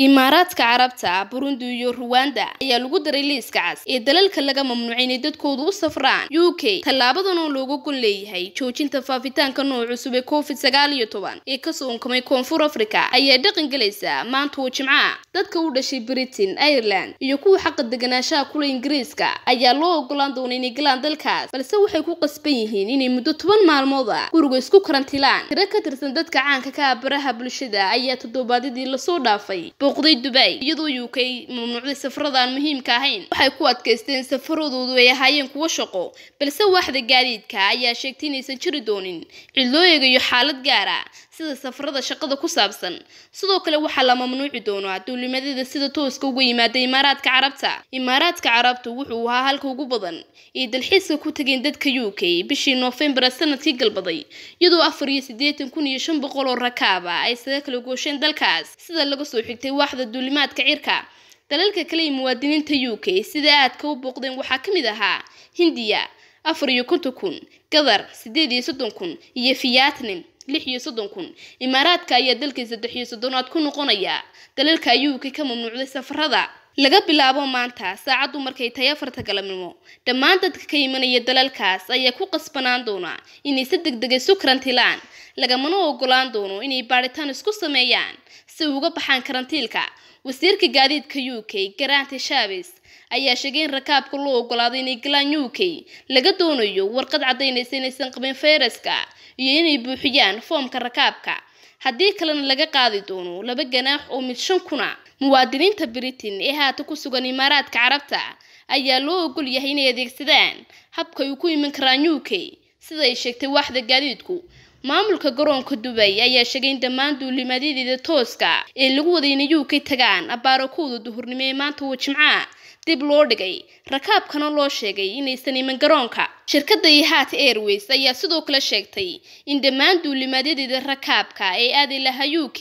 imaaraadka carabta burundi iyo ruwanda ayaa lagu daray liiska cas ee dalalka laga mamnuucay inay dadkoodu u safraan u k tallaabadan oo looga gun leeyahay joojinta faafitaanka nooc cusub ee covid sagaal iyo toban ee kasoo onkamay koonfur africa ayaa dhaqan gelaysa maanta oo jimca dadka u dhashay britain ireland iyo kuwa xaqa deganaanshaha kula ingiriiska ayaa loo ogolaan doona inay galaan dalkaas balse waxay ku qasban yihiin inay muddo toban maalmooda guriga isku karantilaan tiro ka tirsan dadka caanka ka ah baraha bulshada ayaa toddobaadyadii lasoo dhaafay noqday dubay iyadoo yu mamnuucday safarada muhiimka ahayn waxay ku adkaysteen safaradoodu ay ahaayeen kuwo shaqo balse waaxda gaadiidka ayaa sheegtay inaysan jiri doonin cilooyiga iyo xaalad gaara sida safarada shaqada ku saabsan sidoo kale waxaa la mamnuuci doonaa duulimadada sida tooska uga yimaada imaaraadka carabta imaaraadka carabta wuxuu ahaa halka ugu badan ee dalxiiska ku tageen dadka u k bishii noofembar sanadkii galbaday iyadoo afar iyo siddeetan kun iyo shan boqol oo rakaaba ay saga kala goosheen dalkaas sida laga soo xigtay waaxda duulimaadka cirka dalalka kale ee muwaadiniinta u k sida aadka u booqdeen waxaa ka mid ahaa hindiya afar iyo konton kun gadar siddeed iyo soddon kun iyo fiyaatnim lix iyo soddon kun imaaraadka ayaa dalkii saddex iyo soddonaad ku noqonaya dalalka yuuka ka mamnuucday safarada laga bilaabo maanta saacaddu markay tahay afarta galabnimo dhammaan dadka ka imanaya dalalkaas ayaa ku qasbanaan doonaa inay si deg degay ah isu karantilaan lagamana ogolaan doono inay baadhitaan isku sameeyaan si uga baxaan karantiilka wasiirka gaadiidka u k garanti shaves ayaa sheegay in rakaabka loo ogolaaday inay galaan u k laga doonayo warqad caddaynaysa inaysan qabin fayraska iyo inay buuxiyaan foomka rakaabka haddii kalena laga qaadi doono laba ganaax oo mid shan kuna muwaadiniinta britain ee haatan ku sugan imaaraadka carabta ayaa loo ogol yahay inay adeegsadaan habka ay ku iman karaan u k sida ay sheegtay waaxda gaadiidku maamulka garoonka dubay ayaa sheegay in dhammaan duulimaadyadeeda tooska ah ee lagu waday inay yuukay tagaan abaarokowda duhurnimo ee maanta waa jimcaa dib loo dhigay rakaabkana loo sheegay inaysan iman garoonka shirkadda ihaat airways ayaa sidoo kale sheegtay in dhammaan duulimaadyadeeda rakaabka ee aadi lahaa uk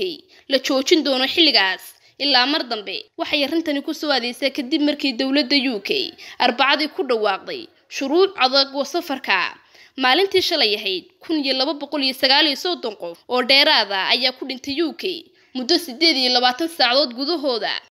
la joojin doono xilligaas ilaa mar dambe waxay arrintani ku soo aadaysay kadib markii dowladda u k arbacadii ku dhawaaqday shuruuc adag oo safarka maalintii shalay ahayd kun iyo laba boqol iyo sagaal iyo soddon qof oo dheeraada ayaa ku dhintay u k muddo siddeed iyo labaatan saacadood gudahooda